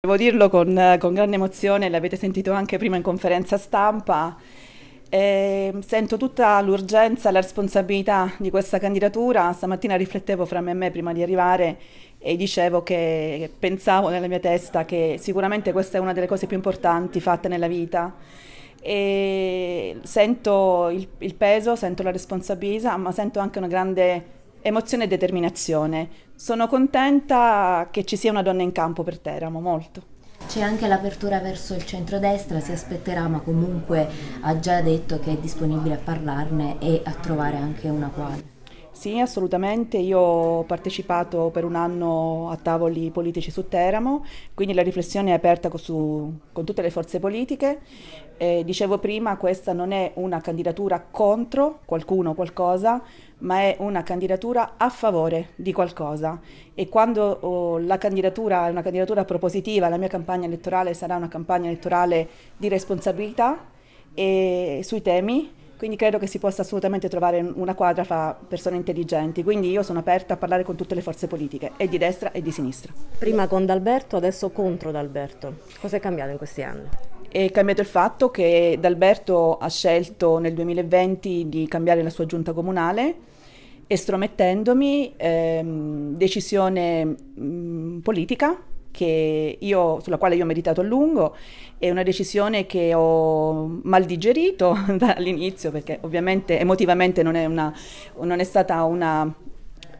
Devo dirlo con, con grande emozione, l'avete sentito anche prima in conferenza stampa. E ehm, sento tutta l'urgenza e la responsabilità di questa candidatura. Stamattina riflettevo fra me e me prima di arrivare e dicevo che pensavo nella mia testa che sicuramente questa è una delle cose più importanti fatte nella vita. E sento il, il peso, sento la responsabilità, ma sento anche una grande emozione e determinazione. Sono contenta che ci sia una donna in campo per Teramo, molto. C'è anche l'apertura verso il centrodestra, si aspetterà, ma comunque ha già detto che è disponibile a parlarne e a trovare anche una quale. Sì, assolutamente. Io ho partecipato per un anno a tavoli politici su Teramo, quindi la riflessione è aperta con, su, con tutte le forze politiche. Eh, dicevo prima, questa non è una candidatura contro qualcuno o qualcosa, ma è una candidatura a favore di qualcosa. E quando oh, la candidatura è una candidatura propositiva, la mia campagna elettorale sarà una campagna elettorale di responsabilità e sui temi quindi credo che si possa assolutamente trovare una quadra fra persone intelligenti, quindi io sono aperta a parlare con tutte le forze politiche, e di destra e di sinistra. Prima con D'Alberto, adesso contro D'Alberto. Cosa è cambiato in questi anni? È cambiato il fatto che D'Alberto ha scelto nel 2020 di cambiare la sua giunta comunale, estromettendomi ehm, decisione mh, politica io, sulla quale io ho meditato a lungo, è una decisione che ho mal digerito dall'inizio perché ovviamente emotivamente non è, una, non è stata una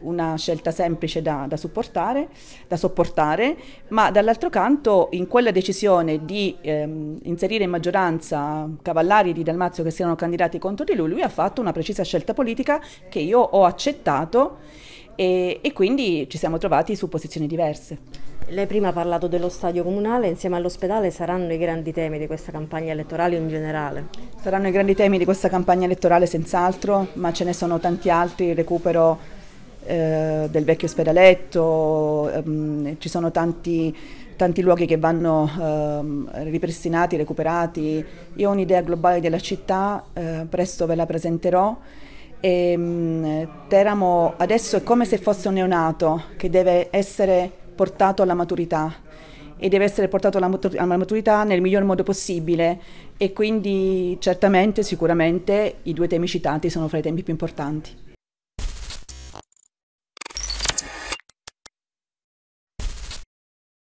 una scelta semplice da, da, supportare, da sopportare, ma dall'altro canto in quella decisione di ehm, inserire in maggioranza cavallari di Dalmazio che siano candidati contro di lui, lui ha fatto una precisa scelta politica che io ho accettato e, e quindi ci siamo trovati su posizioni diverse. Lei prima ha parlato dello stadio comunale, insieme all'ospedale saranno i grandi temi di questa campagna elettorale in generale? Saranno i grandi temi di questa campagna elettorale senz'altro, ma ce ne sono tanti altri, recupero eh, del vecchio ospedaletto, ehm, ci sono tanti, tanti, luoghi che vanno ehm, ripristinati, recuperati. Io ho un'idea globale della città, eh, presto ve la presenterò. E, ehm, mh, Teramo adesso è come se fosse un neonato che deve essere portato alla maturità e deve essere portato alla maturità nel miglior modo possibile e quindi certamente, sicuramente i due temi citati sono fra i temi più importanti.